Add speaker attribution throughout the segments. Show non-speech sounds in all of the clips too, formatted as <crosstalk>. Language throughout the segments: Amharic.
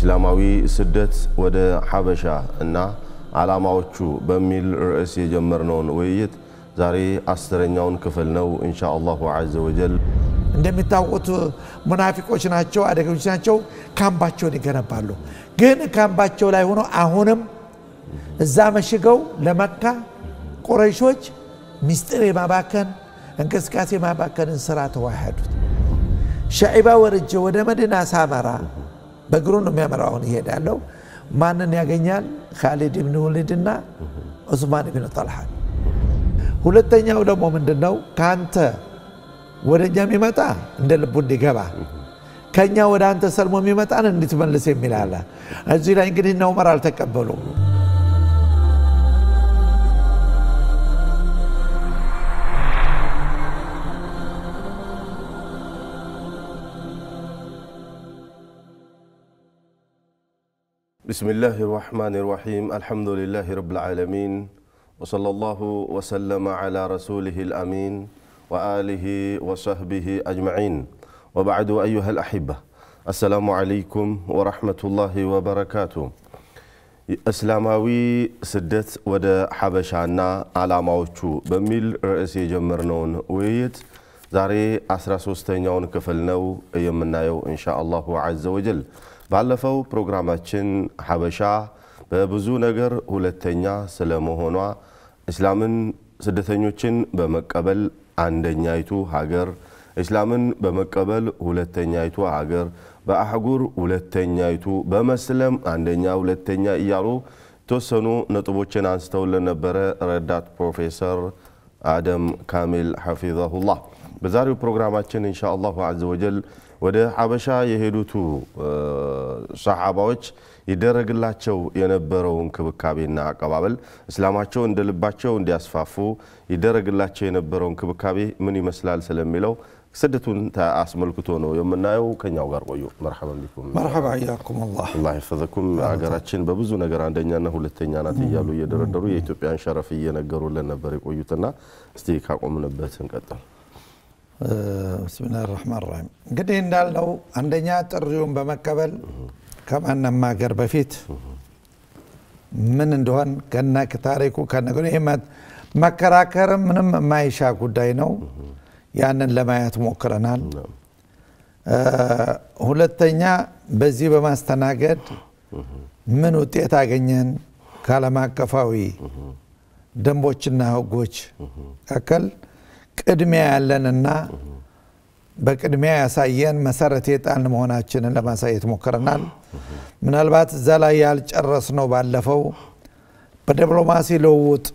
Speaker 1: እስላማዊ ስደት ወደ ሐበሻ እና ዓላማዎቹ በሚል ርዕስ የጀመርነውን ውይይት ዛሬ አስረኛውን ክፍል ነው። እንሻ አላሁ ዘ ወጀል እንደሚታወቁት
Speaker 2: ሙናፊቆች ናቸው፣ አደገኞች ናቸው። ካምባቸውን ይገነባሉ። ግን ካምባቸው ላይ ሆኖ አሁንም እዛ መሽገው ለመካ ቁረይሾች ሚስጢር የማባከን እንቅስቃሴ የማባከንን ስራ ተዋሃዱት። ሸዒባ ወርጄ ወደ መዲና ሳመራ በእግሩ ነው የሚያመራው። አሁን ይሄድ ያለው ማንን ያገኛል? ካሊድ ብን ወሊድና ዑስማን ብን ጠልሃን። ሁለተኛው ደግሞ ምንድን ነው? ከአንተ ወደ እኛ የሚመጣ እንደ ልቡ እንዲገባ ከእኛ ወደ አንተ ሰልሞ የሚመጣን እንድትመልስ የሚል አለ። እዚህ ላይ እንግዲህ እነ ዑመር አልተቀበሉም።
Speaker 1: بسم الله الرحمن الرحيم الحمد لله رب العالمين وصلى الله وسلم على رسوله الأمين وآله وصحبه أجمعين وبعد أيها الأحبة السلام عليكم ورحمة الله وبركاته እስላማዊ ስደት ወደ ሀበሻና موتو በሚል ርዕስ የጀመርነውን ውይይት ዛሬ 13ተኛውን ክፍል ነው የምናየው شاء አላሁ አዘ ወጀል ባለፈው ፕሮግራማችን ሀበሻ በብዙ ነገር ሁለተኛ ስለመሆኗ እስላምን ስደተኞችን በመቀበል አንደኛይቱ ሀገር እስላምን በመቀበል ሁለተኛይቱ ሀገር በአህጉር ሁለተኛይቱ በመስለም አንደኛ ሁለተኛ እያሉ የተወሰኑ ነጥቦችን አንስተውልን ነበረ ረዳት ፕሮፌሰር አደም ካሚል ሐፊዘሁላህ በዛሬው ፕሮግራማችን ኢንሻ አላሁ አዘ ወጀል ወደ ሀበሻ የሄዱቱ ሰሓባዎች ይደረግላቸው የነበረው እንክብካቤና አቀባበል እስላማቸው እንደ ልባቸው እንዲያስፋፉ ይደረግላቸው የነበረው እንክብካቤ ምን ይመስላል ስለሚለው ስደቱን አስመልክቶ ነው የምናየው። ከኛው ጋር ቆዩ። መርሐባ ቢኩም መርሐባ እያኩም አላህ አላህ ይፈዘኩም። ሀገራችን በብዙ ነገር አንደኛና ሁለተኛ ናት እያሉ እየደረደሩ የኢትዮጵያን ሸረፍ እየነገሩልን ነበር የቆዩትና እስቲ ካቆምንበት እንቀጥል።
Speaker 2: ብስሚላህ ራህማን ራሂም እንግዲህ እንዳልነው አንደኛ ጥሪውን በመቀበል ከማንም ሀገር በፊት ምን እንደሆን ከና ታሪኩ ከነገሩ ይህ መከራከርም ምንም የማይሻ ጉዳይ ነው። ያንን ለማየት ሞክረናል። ሁለተኛ በዚህ በማስተናገድ ምን ውጤት አገኘን? ከዓለም አቀፋዊ ደንቦችና ህጎች መካከል ቅድሚያ ያለንና በቅድሚያ ያሳየን መሰረት የጣን መሆናችንን ለማሳየት ሞክረናል። ምናልባት እዛ ላይ ያልጨረስ ነው ባለፈው በዲፕሎማሲ ልውውጥ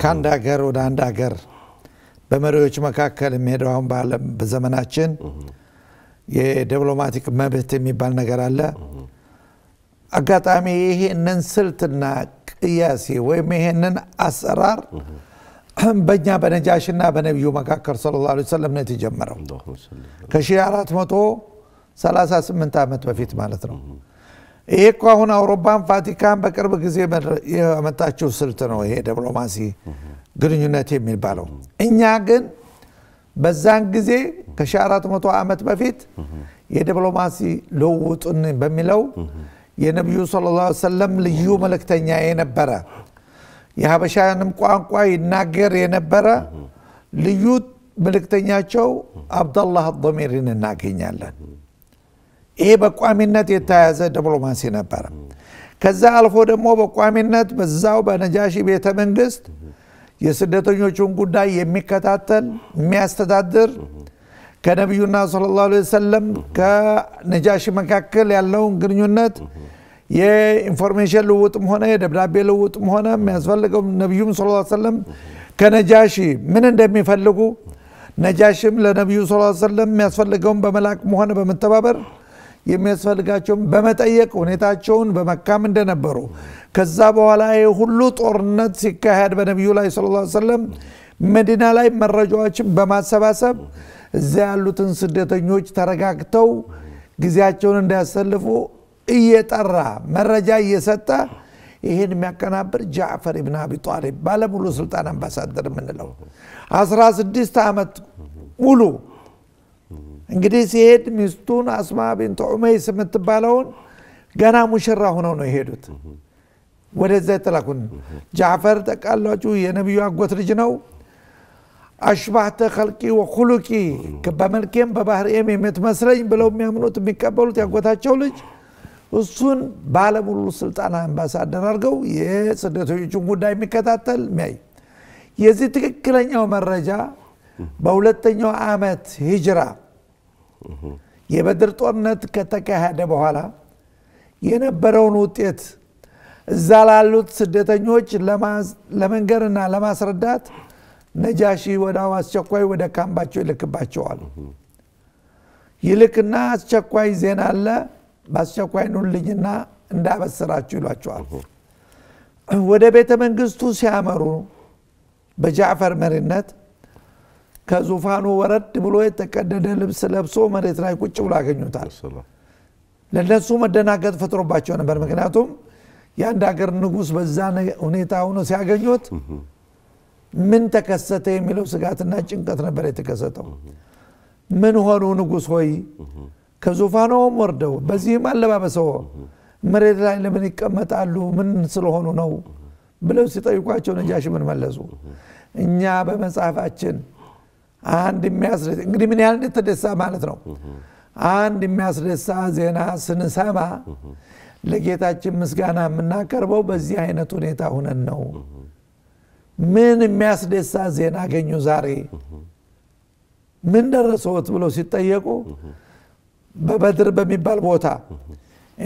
Speaker 2: ከአንድ ሀገር ወደ አንድ ሀገር በመሪዎች መካከል የሚሄደው አሁን በዓለም በዘመናችን የዲፕሎማቲክ መብት የሚባል ነገር አለ። አጋጣሚ ይሄንን ስልትና ቅያሴ ወይም ይሄንን አሰራር <clears throat> በእኛ በነጃሽና በነቢዩ መካከል ለ ላ ሰለም ነው የተጀመረው ከ1438 ዓመት በፊት ማለት ነው። ይሄ እኮ አሁን አውሮፓን ቫቲካን በቅርብ ጊዜ የመጣችው ስልት ነው። ይሄ ዲፕሎማሲ ግንኙነት የሚባለው እኛ ግን በዛን ጊዜ ከ 400 ዓመት በፊት የዲፕሎማሲ ልውውጡን በሚለው የነቢዩ ለ ላ ሰለም ልዩ መልእክተኛ የነበረ የሀበሻንም ቋንቋ ይናገር የነበረ ልዩ ምልክተኛቸው አብደላህ አዶሜሪን እናገኛለን። ይሄ በቋሚነት የተያዘ ዲፕሎማሲ ነበረ። ከዛ አልፎ ደግሞ በቋሚነት በዛው በነጃሺ ቤተ መንግስት የስደተኞቹን ጉዳይ የሚከታተል የሚያስተዳድር ከነቢዩና ሰለላሁ ላ ሰለም ከነጃሺ መካከል ያለውን ግንኙነት የኢንፎርሜሽን ልውጥም ሆነ የደብዳቤ ልውጥም ሆነ የሚያስፈልገው ነቢዩም ስ ሰለም ከነጃሺ ምን እንደሚፈልጉ ነጃሽም ለነቢዩ ስ ሰለም የሚያስፈልገውን በመላክም ሆነ በመተባበር የሚያስፈልጋቸውን በመጠየቅ ሁኔታቸውን በመካም እንደነበሩ ከዛ በኋላ ሁሉ ጦርነት ሲካሄድ በነቢዩ ላይ ስ ሰለም መዲና ላይ መረጃዎችን በማሰባሰብ እዚያ ያሉትን ስደተኞች ተረጋግተው ጊዜያቸውን እንዳያሰልፉ እየጠራ መረጃ እየሰጠ ይህን የሚያቀናብር ጃዕፈር ብን አቢ ጣሊብ ባለሙሉ ስልጣን አምባሳደር የምንለው 16 ዓመት ሙሉ እንግዲህ ሲሄድ ሚስቱን አስማ ቢንት ዑመይስ የምትባለውን ገና ሙሽራ ሆነው ነው የሄዱት። ወደዛ የተላኩን ጃዕፈር ጠቃላጩ የነቢዩ አጎት ልጅ ነው። አሽባህተ ከልቂ ወኩሉቂ በመልኬም በባህርኤም የምትመስለኝ ብለው የሚያምኑት የሚቀበሉት ያጎታቸው ልጅ እሱን ባለሙሉ ስልጣን አምባሳደር አድርገው የስደተኞቹን ጉዳይ የሚከታተል ሚያይ። የዚህ ትክክለኛው መረጃ በሁለተኛው ዓመት ሂጅራ የበድር ጦርነት ከተካሄደ በኋላ የነበረውን ውጤት እዛ ላሉት ስደተኞች ለመንገርና ለማስረዳት ነጃሺ ወዳው አስቸኳይ ወደ ካምባቸው ይልክባቸዋል። ይልክና አስቸኳይ ዜና አለ በአስቸኳይ ኑልኝና እንዳበስራችሁ ይሏቸዋል። ወደ ቤተ መንግስቱ ሲያመሩ በጃዕፈር መሪነት ከዙፋኑ ወረድ ብሎ የተቀደደ ልብስ ለብሶ መሬት ላይ ቁጭ ብሎ አገኙታል ለነሱ መደናገጥ ፈጥሮባቸው ነበር። ምክንያቱም የአንድ ሀገር ንጉስ በዛ ሁኔታ ሆኖ ሲያገኙት ምን ተከሰተ የሚለው ስጋትና ጭንቀት ነበር የተከሰተው። ምን ሆኑ ንጉስ ሆይ ከዙፋኖም ወርደው በዚህም አለባበሰው መሬት ላይ ለምን ይቀመጣሉ ምን ስለሆኑ ነው ብለው ሲጠይቋቸው ነጃሽ ምን መለሱ እኛ በመጽሐፋችን አንድ የሚያስደሳ እንግዲህ ምን ያህል እንደተደሳ ማለት ነው አንድ የሚያስደሳ ዜና ስንሰማ ለጌታችን ምስጋና የምናቀርበው በዚህ አይነት ሁኔታ ሁነን ነው ምን የሚያስደሳ ዜና አገኙ ዛሬ ምን ደረሰዎት ብለው ሲጠየቁ በበድር በሚባል ቦታ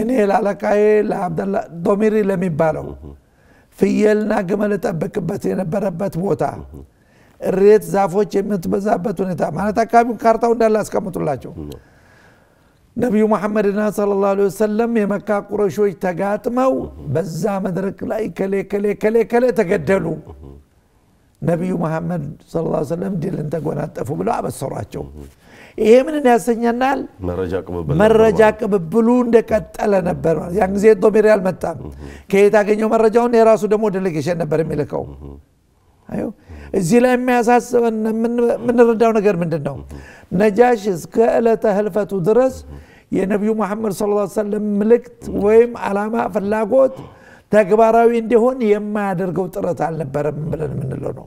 Speaker 2: እኔ ለአለቃዬ ለአብደላ ዶሚሪ ለሚባለው ፍየልና ግመል ጠብቅበት የነበረበት ቦታ እሬት ዛፎች የምትበዛበት ሁኔታ ማለት አካባቢውን ካርታው እንዳለ አስቀምጡላቸው። ነቢዩ መሐመድና ሰለላሁ ዐለይሂ ወሰለም የመካ ቁረሾች ተጋጥመው በዛ መድረክ ላይ ከሌ ከሌ ከሌ ከሌ ተገደሉ። ነቢዩ መሐመድ ሰለላሁ ዐለይሂ ወሰለም ድልን ተጎናጠፉ ብለው አበሰሯቸው። ይሄ ምንን ያሰኘናል? መረጃ ቅብብሉ እንደቀጠለ ነበር። ያን ጊዜ ዶሜሪ አልመጣም። ከየት ያገኘው መረጃውን የራሱ ደግሞ ዴሌጌሽን ነበር የሚልከው። እዚህ ላይ የሚያሳስበን የምንረዳው ነገር ምንድን ነው? ነጃሽ እስከ ዕለተ ህልፈቱ ድረስ የነቢዩ መሐመድ ስ ሰለም ምልክት ወይም አላማ ፍላጎት ተግባራዊ እንዲሆን የማያደርገው ጥረት አልነበረም ብለን የምንለው ነው።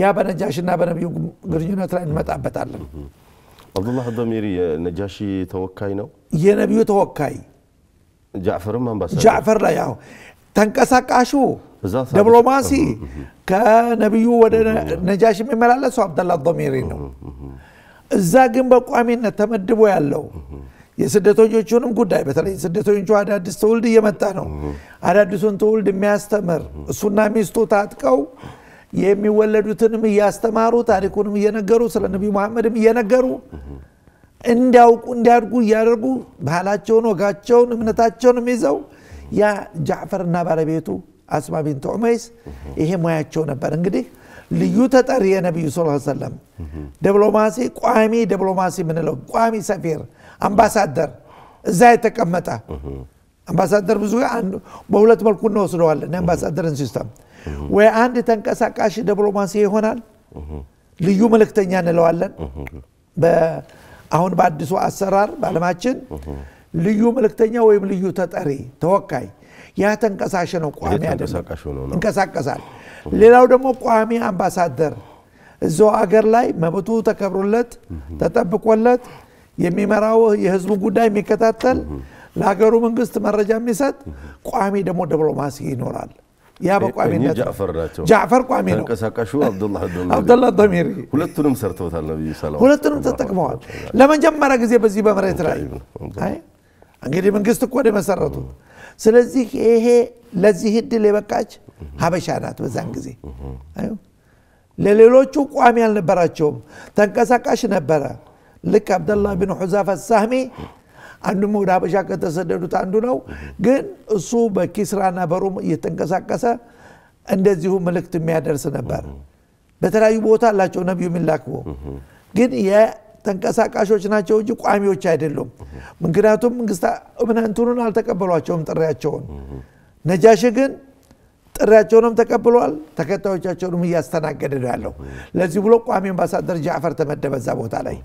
Speaker 2: ያ በነጃሽና በነቢዩ ግንኙነት ላይ እንመጣበታለን።
Speaker 1: አብዱላህ አዳሚሪ የነጃሺ ተወካይ ነው።
Speaker 2: የነቢዩ ተወካይ
Speaker 1: ጃዕፈርም አምባሳደር ጃዕፈር ላይ ያው
Speaker 2: ተንቀሳቃሹ ዲፕሎማሲ ከነቢዩ ወደ ነጃሽ የሚመላለሰው አብደላ ዶሜሪ ነው። እዛ ግን በቋሚነት ተመድቦ ያለው የስደተኞቹንም ጉዳይ በተለይ ስደተኞቹ አዳዲስ ትውልድ እየመጣ ነው። አዳዲሱን ትውልድ የሚያስተምር እሱና ሚስቱ ታጥቀው የሚወለዱትንም እያስተማሩ ታሪኩንም እየነገሩ ስለ ነቢ መሐመድም እየነገሩ እንዲያውቁ እንዲያድጉ እያደርጉ ባህላቸውን፣ ወጋቸውን፣ እምነታቸውንም ይዘው ያ ጃዕፈርና ባለቤቱ አስማ ቢንት ዑመይስ ይሄ ሙያቸው ነበር። እንግዲህ ልዩ ተጠሪ የነቢዩ ስ ሰለም ዲፕሎማሲ፣ ቋሚ ዲፕሎማሲ ምንለው ቋሚ ሰፊር አምባሳደር፣ እዛ የተቀመጠ አምባሳደር ብዙ በሁለት መልኩ እንወስደዋለን የአምባሳደርን ሲስተም ወይ አንድ ተንቀሳቃሽ ዲፕሎማሲ ይሆናል። ልዩ መልእክተኛ እንለዋለን። አሁን በአዲሱ አሰራር በአለማችን ልዩ መልእክተኛ ወይም ልዩ ተጠሪ ተወካይ ያ ተንቀሳሽ ነው፣ ቋሚ ይንቀሳቀሳል። ሌላው ደግሞ ቋሚ አምባሳደር እዛው አገር ላይ መብቱ ተከብሮለት ተጠብቆለት የሚመራው የህዝቡ ጉዳይ የሚከታተል ለሀገሩ መንግስት መረጃ የሚሰጥ ቋሚ ደግሞ ዲፕሎማሲ ይኖራል። ያ በቋሚነት ጃዕፈር ቋሚ ነው።
Speaker 1: ተንቀሳቃሹ አብዱላህ ዶሚሪ ሁለቱንም ሰርተውታል። ነብዩ ሰለላሁ ሁለቱንም
Speaker 2: ተጠቅመዋል። ለመጀመሪያ ጊዜ በዚህ በመሬት ላይ እንግዲህ መንግስት እኮ መሰረቱ። ስለዚህ ይሄ ለዚህ እድል የበቃች ሀበሻ ናት። በዛን ጊዜ ለሌሎቹ ቋሚ አልነበራቸውም፣ ተንቀሳቃሽ ነበረ። ልክ አብደላህ ብን ሑዛፋ ሳህሚ አንዱ ወደ አበሻ ከተሰደዱት አንዱ ነው። ግን እሱ በኪስራና በሩም እየተንቀሳቀሰ እንደዚሁ ምልክት የሚያደርስ ነበር። በተለያዩ ቦታ አላቸው ነቢዩ የሚላክቦ ግን ተንቀሳቃሾች ናቸው እንጂ ቋሚዎች አይደሉም። ምክንያቱም መንግስት እምነንቱንን አልተቀበሏቸውም ጥሪያቸውን። ነጃሽ ግን ጥሪያቸውንም ተቀብሏል፣ ተከታዮቻቸውንም እያስተናገደ ያለው። ለዚህ ብሎ ቋሚ አምባሳደር ጃዕፈር ተመደበዛ ቦታ ላይ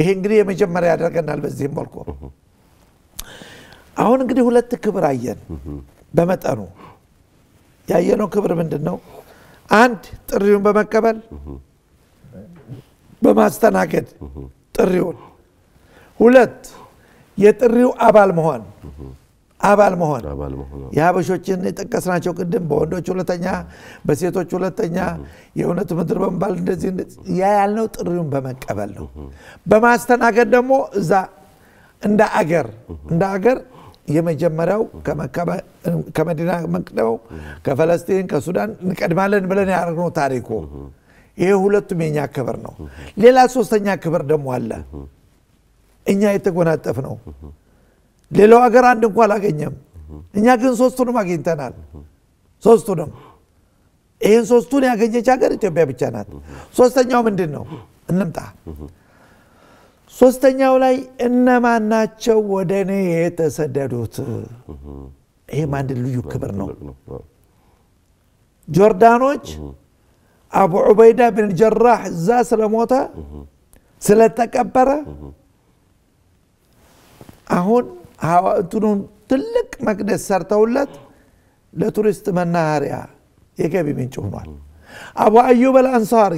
Speaker 2: ይሄ እንግዲህ የመጀመሪያ ያደርገናል። በዚህም መልኩ አሁን እንግዲህ ሁለት ክብር አየን። በመጠኑ ያየነው ክብር ምንድን ነው? አንድ ጥሪውን በመቀበል በማስተናገድ ጥሪውን፣ ሁለት የጥሪው አባል መሆን አባል መሆን የሀበሾችን የጠቀስናቸው ቅድም በወንዶች ሁለተኛ በሴቶች ሁለተኛ የእውነት ምድር በመባል እንደዚህ ያ ያልነው ጥሪውን በመቀበል ነው በማስተናገድ ደግሞ እዛ እንደ አገር እንደ አገር የመጀመሪያው ከመዲና መቅደው ከፈለስጢን ከሱዳን እንቀድማለን ብለን ያደረግነው ታሪኩ ይሄ ሁለቱም የኛ ክብር ነው ሌላ ሶስተኛ ክብር ደግሞ አለ እኛ የተጎናጠፍ ነው ሌላው ሀገር አንድ እንኳ አላገኘም። እኛ ግን ሶስቱንም አግኝተናል። ሶስቱንም ይህን ሶስቱን ያገኘች ሀገር ኢትዮጵያ ብቻ ናት። ሶስተኛው ምንድን ነው? እንምጣ። ሶስተኛው ላይ እነማን ናቸው ወደ እኔ የተሰደዱት? ይህም አንድ ልዩ ክብር ነው። ጆርዳኖች አቡ ዑበይዳ ብን ጀራህ እዛ ስለሞተ ስለተቀበረ አሁን ሀዋቱን ትልቅ መቅደስ ሰርተውለት ለቱሪስት መናኸሪያ የገቢ ምንጭ ሆኗል። አቡ አዩብ አልአንሳሪ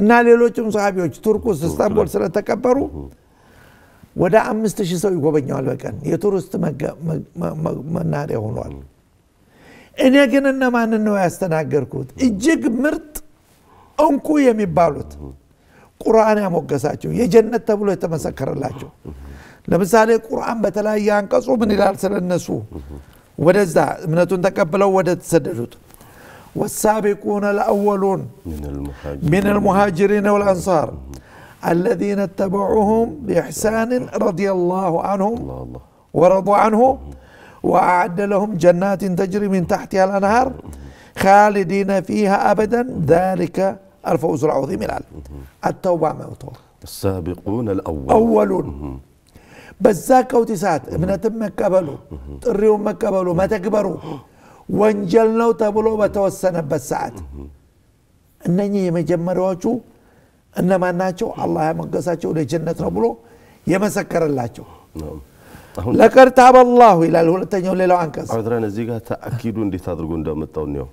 Speaker 2: እና ሌሎችም ሰሃቢዎች ቱርክ ውስጥ ኢስታንቡል ስለተቀበሩ ወደ አምስት ሺህ ሰው ይጎበኘዋል በቀን የቱሪስት መናኸሪያ ሆኗል። እኔ ግን እነማንን ነው ያስተናገርኩት? እጅግ ምርጥ እንቁ የሚባሉት ቁርአን ያሞገሳቸው የጀነት ተብሎ የተመሰከረላቸው قران بتلا በተለያየ من ምን ይላል النسو ودزا من ተቀብለው ودت ተሰደዱት والسابقون الأولون من المهاجرين والأنصار الذين اتبعوهم بإحسان رضي الله عنهم ورضوا عنه وأعد لهم جنات تجري من تحتها الأنهار خالدين فيها أبدا ذلك الفوز العظيم الان التوبة
Speaker 1: السابقون الاول أولون
Speaker 2: በዛ ቀውጢ ሰዓት እምነትን መቀበሉ፣ ጥሪውን መቀበሉ፣ መተግበሩ ወንጀል ነው ተብሎ በተወሰነበት ሰዓት እነኚህ የመጀመሪያዎቹ እነማን ናቸው? አላህ ያመገሳቸው ለጀነት ነው ብሎ የመሰከረላቸው ለቀድ ታበ ላሁ ይላል። ሁለተኛው ሌላው አንቀጽ
Speaker 1: ረን እዚህ ጋር ተአኪዱ እንዴት አድርጎ እንደመጣው እንየው።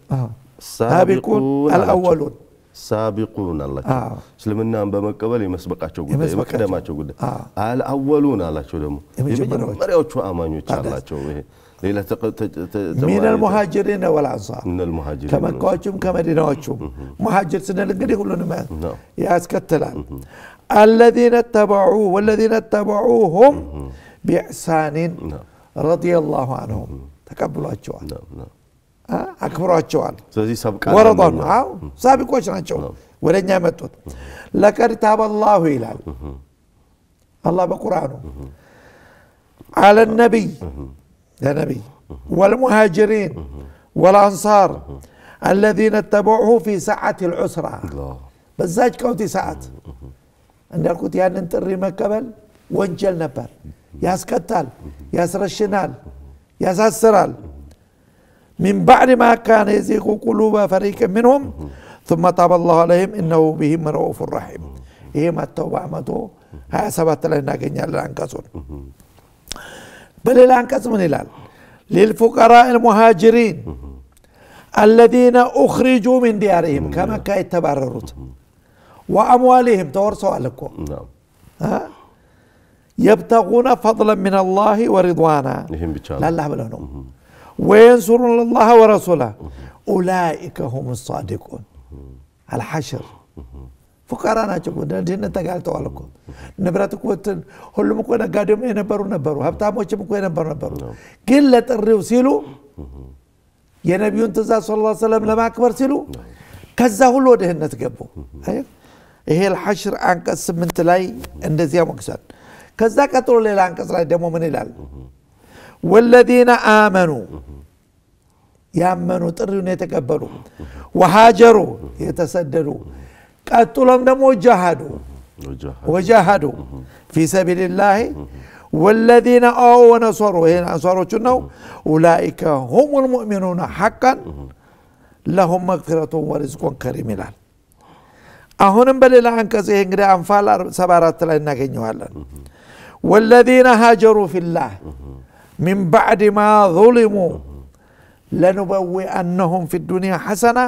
Speaker 1: ሳቢቁን አልአወሉን سابقون الله آه. سلمنا ام بمقبل يمسبقا تشو قد يمقدما تشو قد على آه. اولون الله شو دم مريو تشو امانيو تشا الله إيه. تشو ليلة تق... تج... تج... من المهاجرين والانصار من المهاجرين كما كوتشم كما دينوتشم مهاجر
Speaker 2: سنة لقد يقولون ما نعم. يا اسكتلا الذين اتبعوه والذين اتبعوهم باحسان نعم. رضي الله عنهم تقبلوا اتشو نعم نعم አክብሯቸዋል።
Speaker 1: ወረዶን አዎ
Speaker 2: ሳቢቆች ናቸው ወደ እኛ የመጡት። ለቀድ ታበ አላሁ ይላል አላህ በቁርአኑ አለ ነቢይ ለነቢይ ወልሙሃጅሪን ወልአንሳር الذين اتبعوه في ساعة العسرة በዛች ቀውጢ ሰዓት እንዳልኩት ያንን ጥሪ መቀበል ወንጀል ነበር። ያስቀጣል፣ ያስረሽናል፣ ያሳስራል። من بعد ما كان يزيغ قلوب فريق منهم ثم تاب الله عليهم إنه بهم رؤوف رحيم ይሄ መጥተው በአመቶ 27 ላይ እናገኛለን አንቀጹን بل አንቀጽ من ይላል للفقراء المهاجرين الذين أخرجوا من ديارهم كما كاي تبررت وأموالهم تورثوا ها يبتغون فضلا من الله ورضوانا لا لا بلهم وينصرون الله ورسوله أولئك هم الصادقون الحشر ፉቃራ ናቸው ድህነት ተጋልጠዋል ንብረት እኮ ሁሉም እኮ ነጋዴም የነበሩ ነበሩ ሀብታሞችም እኮ የነበሩ ነበሩ ግን ለጥሪው ሲሉ የነቢዩን ትእዛዝ ስ ላ ሰለም ለማክበር ሲሉ ከዛ ሁሉ ድህነት ገቡ ይሄ ልሐሽር አንቀጽ ስምንት ላይ እንደዚያ ሞግሳል ከዛ ቀጥሎ ሌላ አንቀጽ ላይ ደግሞ ምን ይላል والذين آمنوا يامنوا ترون يتكبروا وهاجروا يتسددوا قتلهم دمو جهدوا وجاهدوا في سبيل الله والذين آووا ونصروا هنا أنصاروا شنو أولئك هم المؤمنون حقا لهم مغفرة ورزق كريم لال أهونم بلل عنك زيهن أنفال سبارات لأننا والذين هاجروا في الله من بعد ما ظلموا لنبوئنهم في الدنيا حسنة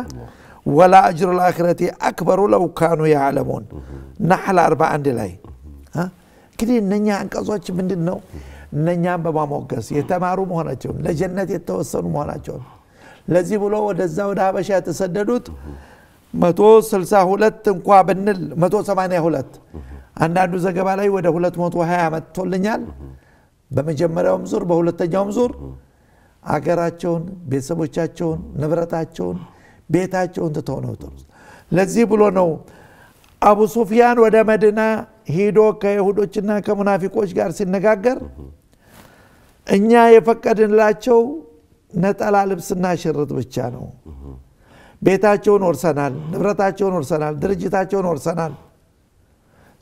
Speaker 2: ولا أجر الآخرة أكبر لو كانوا يعلمون نحل أربع عندي ها كده ننيا أنقذوك من النو ننيا بما موقس يتمارو مهناتهم لجنة يتوسل مهناتهم لذي بلو ودزا ودابشا يتسددوت ما توصل سهولت انقوا ما توصل ماني هولت عندنا دوزا قبالي ودهولت هولت يا ما تولنيال በመጀመሪያውም ዙር በሁለተኛውም ዙር አገራቸውን፣ ቤተሰቦቻቸውን፣ ንብረታቸውን፣ ቤታቸውን ትተው ነው። ለዚህ ብሎ ነው አቡ ሱፊያን ወደ መዲና ሂዶ ከይሁዶችና ከሙናፊቆች ጋር ሲነጋገር እኛ የፈቀድንላቸው ነጠላ ልብስና ሽርጥ ብቻ ነው። ቤታቸውን ወርሰናል፣ ንብረታቸውን ወርሰናል፣ ድርጅታቸውን ወርሰናል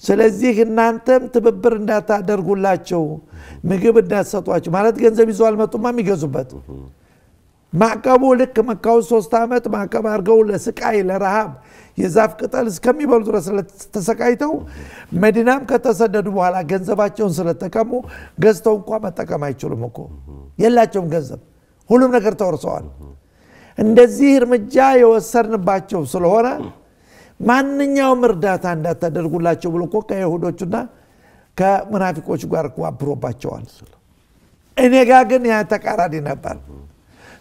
Speaker 2: ስለዚህ እናንተም ትብብር እንዳታደርጉላቸው ምግብ እንዳትሰጧቸው ማለት ገንዘብ ይዘው አልመጡማ የሚገዙበት ማዕቀቡ ልክ መካው ሶስት ዓመት ማዕቀብ አድርገው ለስቃይ ለረሃብ የዛፍ ቅጠል እስከሚበሉ ድረስ ተሰቃይተው መዲናም ከተሰደዱ በኋላ ገንዘባቸውን ስለተቀሙ ገዝተው እንኳ መጠቀም አይችሉም እኮ የላቸውም ገንዘብ ሁሉም ነገር ተወርሰዋል እንደዚህ እርምጃ የወሰድንባቸው ስለሆነ ማንኛውም እርዳታ እንዳታደርጉላቸው ብሎ እኮ ከይሁዶቹና ከሙናፊቆቹ ጋር እኮ አብሮባቸዋል። እኔ ጋ ግን ያ ተቃራኒ ነበር።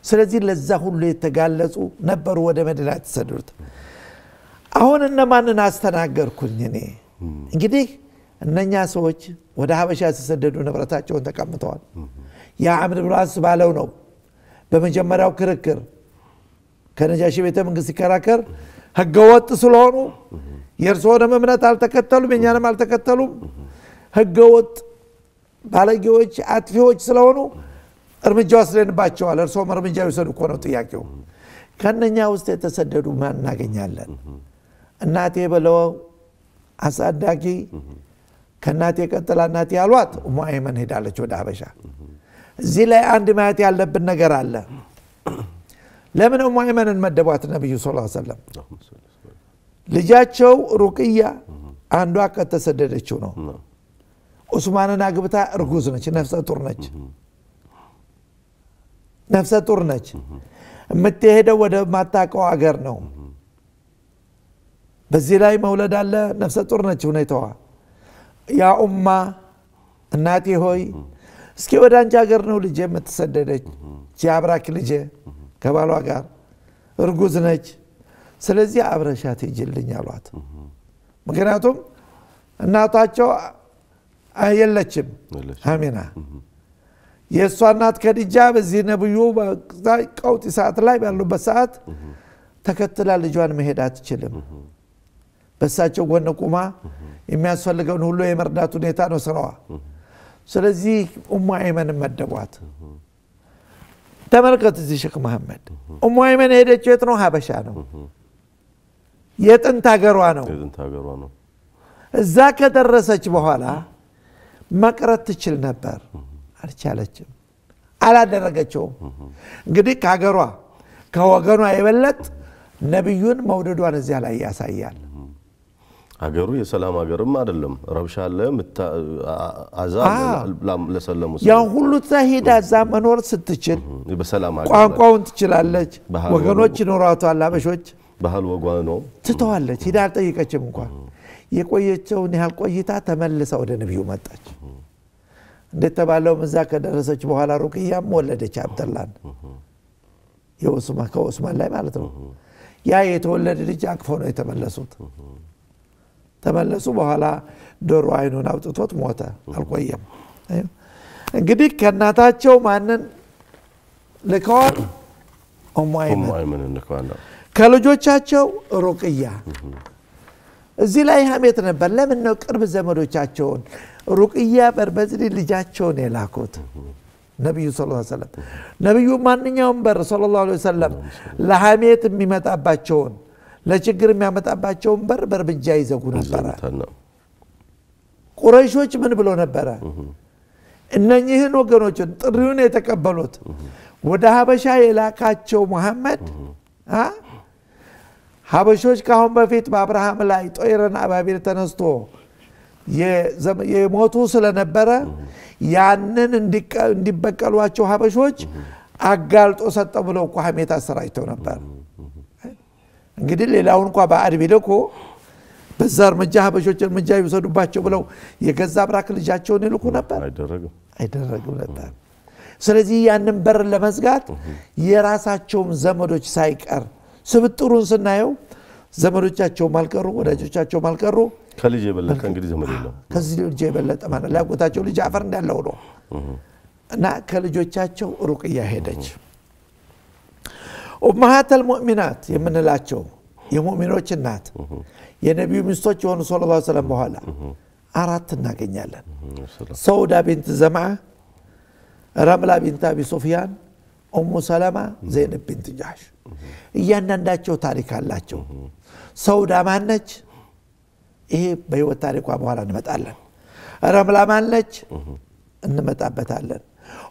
Speaker 2: ስለዚህ ለዛ ሁሉ የተጋለጹ ነበሩ ወደ መዲና የተሰደዱት። አሁን እነማንን አስተናገርኩኝ እኔ? እንግዲህ እነኛ ሰዎች ወደ ሀበሻ ሲሰደዱ ንብረታቸውን ተቀምጠዋል። የአምድ ብራስ ባለው ነው በመጀመሪያው ክርክር ከነጃሺ ቤተ መንግስት ሲከራከር ህገወጥ ስለሆኑ የእርስዎንም እምነት አልተከተሉም፣ የእኛንም አልተከተሉም። ህገወጥ ባለጌዎች፣ አጥፊዎች ስለሆኑ እርምጃ ወስደንባቸዋል። እርስዎም እርምጃ ይውሰዱ እኮ ነው ጥያቄው። ከነኛ ውስጥ የተሰደዱ ማን እናገኛለን? እናቴ ብለው አሳዳጊ ከእናቴ ቀጥላ እናቴ ያሏት ኡሙ አይመን ሄዳለች ወደ ሀበሻ። እዚህ ላይ አንድ ማየት ያለብን ነገር አለ። ለምን ኡሙ አይመንን መደቧት ነቢዩ ስ ሰለም ልጃቸው ሩቅያ አንዷ ከተሰደደችው ነው ኡስማንን አግብታ እርጉዝ ነች ነፍሰ ጡር ነች ነፍሰ ጡር ነች የምትሄደው ወደ ማታቀው አገር ነው በዚህ ላይ መውለድ አለ ነፍሰ ጡር ነች ሁኔታዋ ያ ኡማ እናቴ ሆይ እስኪ ወደ አንቺ ሀገር ነው ልጄ የምትሰደደች ጃብራክ ልጄ ከባሏ ጋር እርጉዝ ነች። ስለዚህ አብረሻ ትሄጂልኝ አሏት። ምክንያቱም እናታቸው የለችም አሚና። የእሷ እናት ከድጃ በዚህ ነብዩ ቀውጢ ሰዓት ላይ ባሉበት ሰዓት ተከትላ ልጇን መሄድ አትችልም። በእሳቸው ጎን ቁማ የሚያስፈልገውን ሁሉ የመርዳት ሁኔታ ነው ስራዋ። ስለዚህ ኡሙ አይመን መደቧት። ተመልከት እዚህ ሼክ መሐመድ እሙ የሄደችው የት ነው? ሀበሻ ነው። የጥንት ሀገሯ
Speaker 1: ነው።
Speaker 2: እዛ ከደረሰች በኋላ መቅረት ትችል ነበር፣ አልቻለችም፣ አላደረገችውም። እንግዲህ ከሀገሯ ከወገኗ የበለጥ ነቢዩን መውደዷን እዚያ ላይ
Speaker 1: ያሳያል። አገሩ የሰላም አገርም አይደለም። ረብሻ አለ፣ አዛ ለሰለሙ ያ
Speaker 2: ሁሉ ሄዳ እዛ መኖር ስትችል በሰላም ቋንቋውን ትችላለች፣ ወገኖች ይኖሯታል፣ አበሾች
Speaker 1: ባህል ወጓ ነው።
Speaker 2: ትተዋለች፣ ሂዳ አልጠየቀችም እንኳን። የቆየቸውን ያህል ቆይታ ተመልሳ ወደ ነቢዩ መጣች። እንደተባለውም እዛ ከደረሰች በኋላ ሩቅያም ወለደች አብደላን ከዑስማን ላይ ማለት ነው። ያ የተወለደ ልጅ አቅፎ ነው የተመለሱት። ተመለሱ። በኋላ ዶሮ አይኑን አውጥቶት ሞተ። አልቆየም። እንግዲህ ከእናታቸው ማንን ልከዋል? ከልጆቻቸው ሩቅያ። እዚህ ላይ ሀሜት ነበር። ለምን ነው ቅርብ ዘመዶቻቸውን ሩቅያ በርበዝሊ ልጃቸውን የላኩት? ነቢዩ ስ ሰለም ነቢዩ ማንኛውም በር ለ ላ ሰለም ለሀሜት የሚመጣባቸውን ለችግር የሚያመጣባቸውን በር በእርምጃ ይዘጉ ነበረ። ቁረይሾች ምን ብሎ ነበረ? እነኚህን ወገኖችን ጥሪውን የተቀበሉት ወደ ሀበሻ የላካቸው መሐመድ ሀበሾች ከአሁን በፊት በአብርሃም ላይ ጦይረን አባቢር ተነስቶ የሞቱ ስለነበረ ያንን እንዲበቀሏቸው ሀበሾች አጋልጦ ሰጠው ብለው እኮ ሀሜት አሰራጭተው ነበር። እንግዲህ ሌላውን እንኳ በአድ ቢልኮ በዛ እርምጃ ሀበሾች እርምጃ ይውሰዱባቸው ብለው የገዛ ብራክ ልጃቸውን ይልኩ ነበር አይደረግም ነበር ስለዚህ ያንን በር ለመዝጋት የራሳቸውም ዘመዶች ሳይቀር ስብጥሩን ስናየው ዘመዶቻቸው አልቀሩ ወዳጆቻቸው አልቀሩ
Speaker 1: ከልጅ የበለጠ እንግዲህ ዘመድ የለም
Speaker 2: ከዚህ ልጅ የበለጠ ማለት ሊያጎታቸው ልጅ አፈር እንዳለው ነው እና ከልጆቻቸው ሩቅያ ሄደች ኡመሃተል አልሙእሚናት የምንላቸው የሙእሚኖች እናት የነቢዩ ሚስቶች የሆኑ ስ ላ ሰለም በኋላ አራት እናገኛለን ሰውዳ ቢንት ዘምዓ ረምላ ቢንት አቢ ሱፊያን ኡሙ ሰለማ ዘይንብ ቢንት ጃሽ እያንዳንዳቸው ታሪክ አላቸው ሰውዳ ማነች ይሄ በህይወት ታሪኳ በኋላ እንመጣለን ረምላ ማነች እንመጣበታለን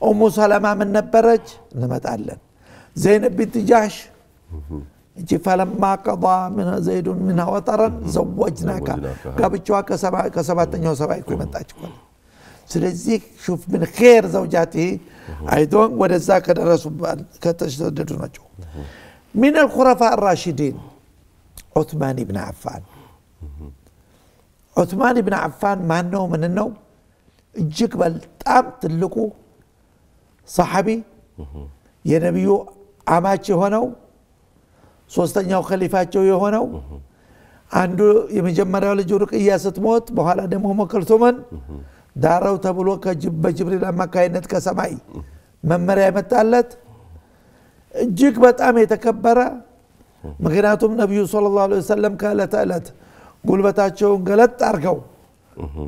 Speaker 2: ኡሙ ሰለማ ምን ነበረች እንመጣለን زينب بنت جحش فلما قضى منها زيد منها وطرا زوجناك قبتشواك سبع كسبعتن يو سبع يكون متاجكم سلزيك شوف من خير زوجاته ايضون ودزاك الرسول كتشدد نجو من الخرفاء الراشدين عثمان بن عفان عثمان بن عفان ما انه من انه جكبل تام تلقو صحابي يا نبيو አማች የሆነው ሶስተኛው ከሊፋቸው የሆነው አንዱ የመጀመሪያው ልጅ ሩቅያ ስትሞት በኋላ ደግሞ ሞከልቶመን ዳረው ተብሎ በጅብሪል አማካይነት ከሰማይ መመሪያ የመጣለት እጅግ በጣም የተከበረ ምክንያቱም ነቢዩ ሰለላሁ ዐለይሂ ወሰለም ከዕለት ዕለት ጉልበታቸውን ገለጥ አርገው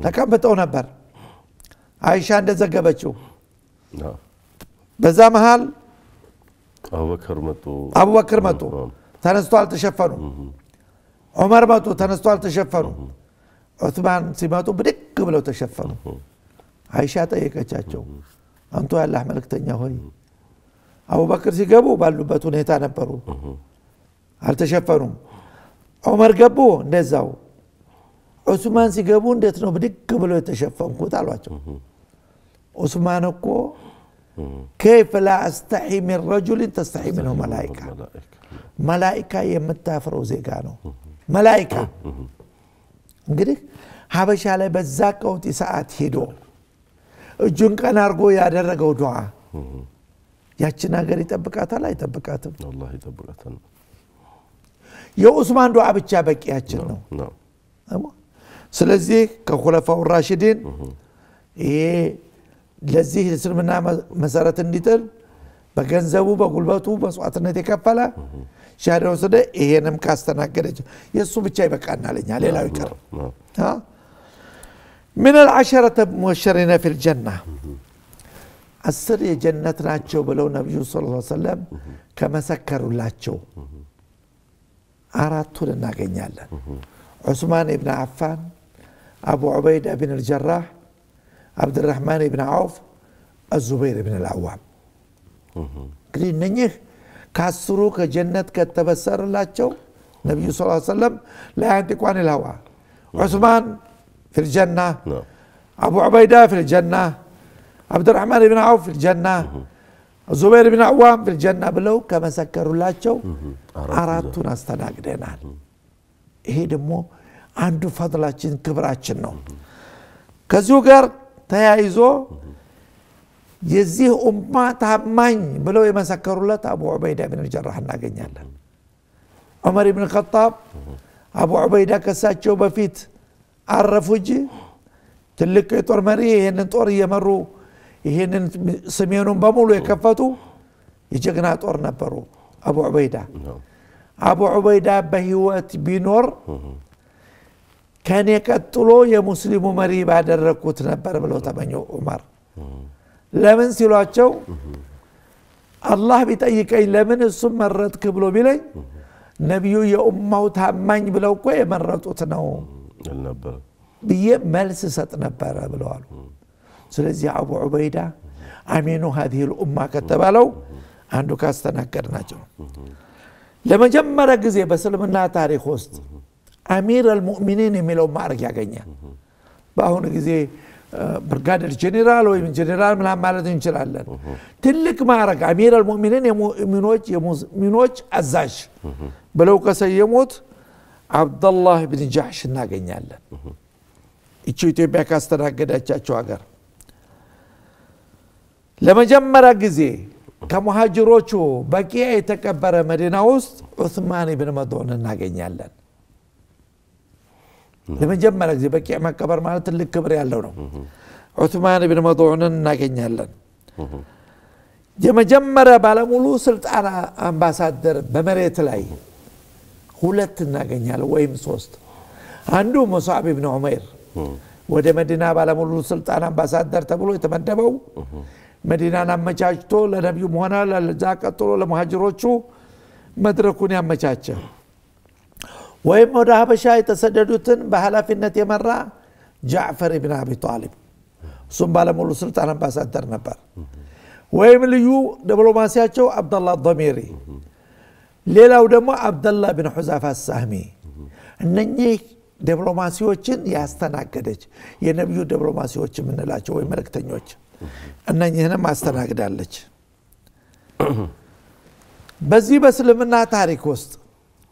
Speaker 2: ተቀምጠው ነበር። አይሻ እንደዘገበችው በዛ መሃል
Speaker 1: አቡበክር
Speaker 2: መጡ፣ ተነስቶ አልተሸፈኑ። ዑመር መጡ፣ ተነስቶ አልተሸፈኑ። ዑትማን ሲመጡ ብድግ ብለው ተሸፈኑ። አይሻ ጠየቀቻቸው፣ አንቱ ያላህ መልክተኛ ሆይ አቡበክር ሲገቡ ባሉበት ሁኔታ ነበሩ፣ አልተሸፈኑም። ዑመር ገቡ እንደዛው። ዑስማን ሲገቡ እንዴት ነው ብድግ ብሎ የተሸፈንኩት አሏቸው። ዑስማን እኮ كيف لا أستحي من رجل تستحي منه ملائكة መላይካ የምታፍረው ዜጋ ነው መላይካ እንግዲህ ሀበሻ ላይ በዛ ቀውጢ ሰዓት ሄዶ እጁን ቀን አድርጎ ያደረገው ዱዓ ያችን ሀገር ይጠብቃታል አይጠብቃትም የኡስማን ዱዓ ብቻ በቂያችን ነው ስለዚህ ከኩለፋው ራሽዲን ይሄ ለዚህ እስልምና መሰረት እንዲጥል በገንዘቡ በጉልበቱ መስዋዕትነት የከፈለ ሻዳ ወሰደ። ይሄንም ካስተናገደች የእሱ ብቻ ይበቃናለኛ ሌላው ይቀር። ምን ልአሸረተ ሙበሸሪነ ፊል አስር የጀነት ናቸው ብለው ነቢዩ ስ ሰለም ከመሰከሩላቸው አራቱን እናገኛለን። ዑስማን ብን አፋን፣ አቡ ዑበይድ ብን ልጀራህ Abdurrahman ibn Auf الزبير بن العوام
Speaker 3: እንግዲህ
Speaker 2: እነኚህ ከአስሩ ከጀነት ከተበሰረላቸው ነቢዩ ስ ሰለም ለአንጢቋን ልሀዋ ዑስማን ፊልጀና አቡ ዑበይዳ ፊልጀና አብዱራሕማን ብን ዓውፍ ፊልጀና ዙበይር ብን አዋም ፊልጀና ብለው ከመሰከሩላቸው አራቱን አስተናግደናል ይሄ ደግሞ አንዱ ፈضላችን ክብራችን ነው ከዚሁ ጋር ተያይዞ የዚህ ኡማ ታማኝ ብለው የመሰከሩለት አቡ ዑበይዳ ብን ልጀራህ እናገኛለን። ዑመር ብን ከጣብ አቡ ዑበይዳ ከሳቸው በፊት አረፉ እንጂ ትልቅ የጦር መሪ ይህንን ጦር እየመሩ ይህንን ሰሜኑን በሙሉ የከፈቱ የጀግና ጦር ነበሩ አቡ ዑበይዳ። አቡ ዑበይዳ በህይወት ቢኖር ከእኔ ቀጥሎ የሙስሊሙ መሪ ባደረግኩት ነበር ብለው ተመኙ ዑመር ለምን ሲሏቸው አላህ ቢጠይቀኝ ለምን እሱም መረጥክ ብሎ ቢለኝ ነቢዩ የኡማው ታማኝ ብለው እኮ የመረጡት ነው ብዬ መልስ ሰጥ ነበረ ብለዋሉ ስለዚህ አቡ ዑበይዳ አሚኑ ሀዚህ ልኡማ ከተባለው አንዱ ካስተናገድ ናቸው ለመጀመሪያ ጊዜ በእስልምና ታሪክ ውስጥ አሚር አልሙእሚኒን የሚለው ማዕረግ ያገኛል በአሁኑ ጊዜ ብርጋደር ጀኔራል ወይም ጀኔራል ምናምን ማለት እንችላለን። ትልቅ ማዕረግ አሚር አልሙእሚኒን የሚኖች አዛዥ ብለው ከሰየሙት አብደላህ ብን ጃሽ እናገኛለን። እቺ ኢትዮጵያ ካስተናገዳቻቸው ሀገር ለመጀመሪያ ጊዜ ከሙሃጅሮቹ በቂያ የተቀበረ መዲና ውስጥ ዑስማን ብን መድን እናገኛለን። ለመጀመሪያ ጊዜ በቂዕ መቀበር ማለት ትልቅ ክብር ያለው ነው ዑማን ብን መጡዕንን እናገኛለን የመጀመሪያ ባለሙሉ ስልጣን አምባሳደር በመሬት ላይ ሁለት እናገኛለን ወይም ሶስት አንዱ ሙሳብ ብን ዑመይር ወደ መዲና ባለሙሉ ስልጣን አምባሳደር ተብሎ የተመደበው መዲናን አመቻችቶ ለነቢዩም ሆነ ለዛ ቀጥሎ ለመሀጅሮቹ መድረኩን ያመቻቸ ወይም ወደ ሀበሻ የተሰደዱትን በኃላፊነት የመራ ጃዕፈር ኢብን አቢ ጣሊብ እሱም ባለሙሉ ስልጣን አምባሳደር ነበር። ወይም ልዩ ዲፕሎማሲያቸው አብደላ ዶሜሪ፣ ሌላው ደግሞ አብደላ ብን ሑዛፋ ሳህሚ እነኚህ ዲፕሎማሲዎችን ያስተናገደች የነቢዩ ዲፕሎማሲዎች የምንላቸው ወይም መልእክተኞች እነኝህንም አስተናግዳለች። በዚህ በእስልምና ታሪክ ውስጥ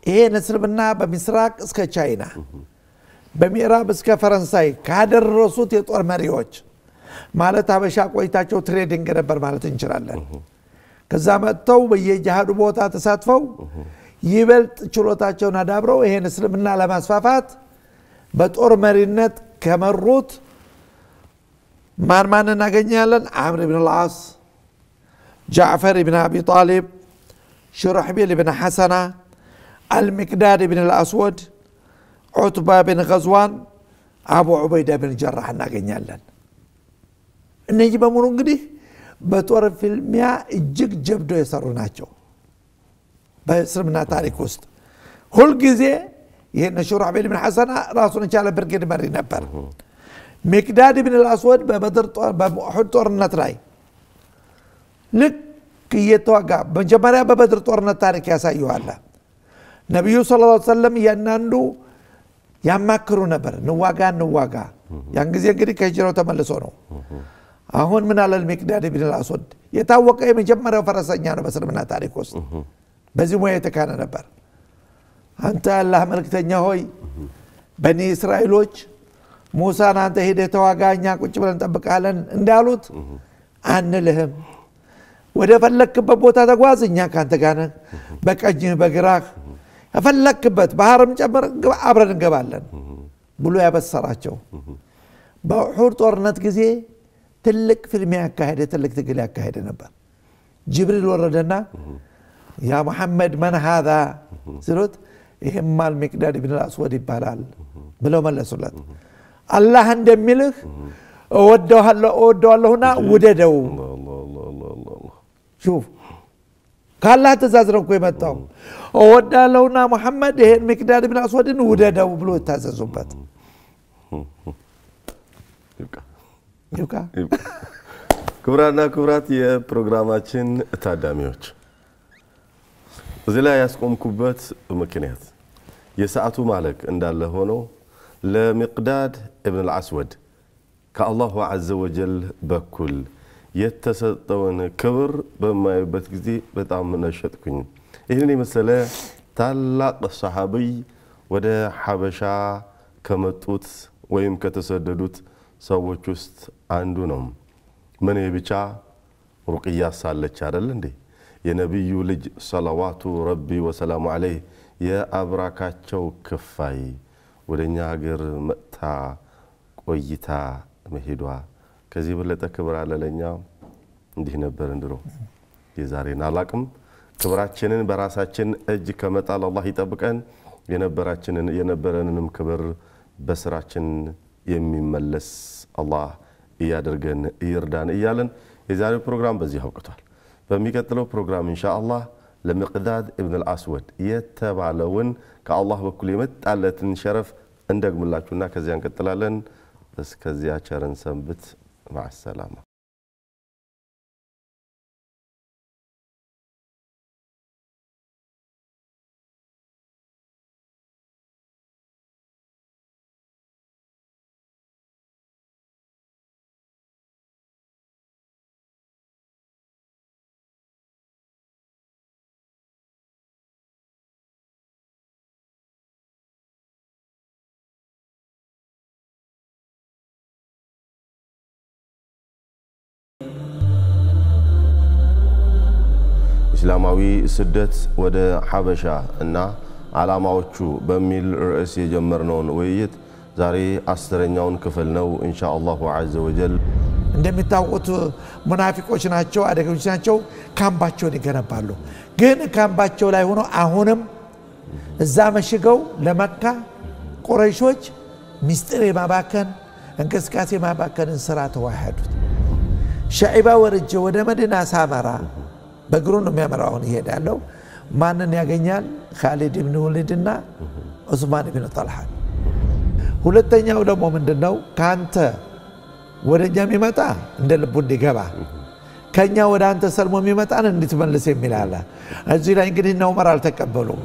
Speaker 2: ይሄ እስልምና በምስራቅ እስከ ቻይና በምዕራብ እስከ ፈረንሳይ ካደረሱት የጦር መሪዎች ማለት ሀበሻ ቆይታቸው ትሬዲንግ ነበር ማለት እንችላለን። ከዛ መጥተው በየጅሃዱ ቦታ ተሳትፈው ይበልጥ ችሎታቸውን አዳብረው ይሄን እስልምና ለማስፋፋት በጦር መሪነት ከመሩት ማን ማን እናገኛለን? አምር ብን ልዓስ፣ ጃዕፈር ብን አቢ ጣሊብ፣ ሽሩሕቢል ብን ሐሰና አልሚቅዳድ ብን ልአስወድ ዑትባ ብን ገዝዋን አቡ ዑበይዳ ብን ጀራህ እናገኛለን እነዚህ በሙሉ እንግዲህ በጦር ፊልሚያ እጅግ ጀብዶ የሰሩ ናቸው በእስልምና ታሪክ ውስጥ ሁልጊዜ ይሄ ሹራቤል ብን ሐሰን ራሱን ቻለ ብርጌድ መሪ ነበር ሚቅዳድ ብን ልአስወድ በበድር ጦርነት ላይ ልክ እየተዋጋ መጀመሪያ በበድር ጦርነት ታሪክ ያሳየዋለህ ነቢዩ ላ ሰለም እያንዳንዱ ያማክሩ ነበር። ንዋጋ ንዋጋ። ያን ጊዜ እንግዲህ ከሂጅራው ተመልሶ ነው። አሁን ምን አለ ሚቅዳድ ብን አስወድ የታወቀ የመጀመሪያው ፈረሰኛ ነው በስልምና ታሪክ ውስጥ። በዚህ ሙያ የተካነ ነበር። አንተ አላህ መልክተኛ ሆይ በኒ እስራኤሎች ሙሳን አንተ ሄደ ተዋጋ፣ እኛ ቁጭ ብለን እንጠብቃለን እንዳሉት አንልህም። ወደ ፈለክበት ቦታ ተጓዝ፣ እኛ ከአንተ ጋነ በቀኝህ በግራህ أفلكبت بحرم جمر أبرن قبالن بلو يا بس راتشو بحور تورنات كذي تلك في المياه كهدي تلك تقلي كهدي نبر جبريل وردنا يا محمد من هذا سرود إهم مال مقدار بن الأسود بالال بلو ملا سلط الله عند ملك ودوه الله ودوه الله هنا ودوه شوف ካላህ ትእዛዝ ነው እኮ የመጣው። እወዳለሁና ሙሐመድ ይሄን ሚቅዳድ ብን አስወድን ውደደው ብሎ የታዘዙበት
Speaker 1: ክቡራና ክቡራት የፕሮግራማችን ታዳሚዎች እዚህ ላይ ያስቆምኩበት ምክንያት የሰዓቱ ማለቅ እንዳለ ሆኖ ለሚቅዳድ እብን አልአስወድ ከአላሁ ዐዘ ወጀል በኩል የተሰጠውን ክብር በማዩበት ጊዜ በጣም ነሸጥኩኝ። ይህንን የመሰለ ታላቅ ሰሓብይ ወደ ሐበሻ ከመጡት ወይም ከተሰደዱት ሰዎች ውስጥ አንዱ ነው። ምን ብቻ ሩቅያ ሳለች አደል እንዴ? የነቢዩ ልጅ ሰለዋቱ ረቢ ወሰላሙ አለይህ የአብራካቸው ክፋይ ወደ እኛ ሀገር መጥታ ቆይታ መሄዷ ከዚህ የበለጠ ክብር አለ ለእኛ። እንዲህ ነበር እንድሮ የዛሬን አላቅም። ክብራችንን በራሳችን እጅ ከመጣል አላህ ይጠብቀን። የነበራችንን የነበረንንም ክብር በስራችን የሚመለስ አላህ እያደርገን እይርዳን እያለን የዛሬው ፕሮግራም በዚህ አውቅቷል። በሚቀጥለው ፕሮግራም እንሻ አላህ ለሚቅዳድ እብን አልአስወድ የተባለውን ከአላህ በኩል የመጣለትን ሸረፍ እንደግምላችሁና ከዚያ እንቀጥላለን። እስከዚያ ቸረን ሰንብት። مع السلامة ኢስላማዊ ስደት ወደ ሐበሻ እና ዓላማዎቹ በሚል ርዕስ የጀመርነውን ውይይት ዛሬ አስረኛውን ክፍል ነው። እንሻ አላሁ ዘ ወጀል
Speaker 2: እንደሚታወቁት ሙናፊቆች ናቸው፣ አደገኞች ናቸው። ካምባቸውን ይገነባሉ። ግን ካምባቸው ላይ ሆኖ አሁንም እዛ መሽገው ለመካ ቁረይሾች ሚስጢር የማባከን እንቅስቃሴ ማባከንን ስራ ተዋሃዱት። ሸዒባ ወርጄ ወደ መዲና ሳመራ በእግሩ ነው የሚያመራው። አሁን ይሄድ ያለው ማንን ያገኛል? ካሊድ ብን ወሊድና ዑስማን ብን ጠልሃን። ሁለተኛው ደግሞ ምንድን ነው? ከአንተ ወደ እኛ የሚመጣ እንደ ልቡ እንዲገባ ከእኛ ወደ አንተ ሰልሞ የሚመጣን እንድትመልስ የሚል አለ። እዚህ ላይ እንግዲህ እነ ዑመር አልተቀበሉም።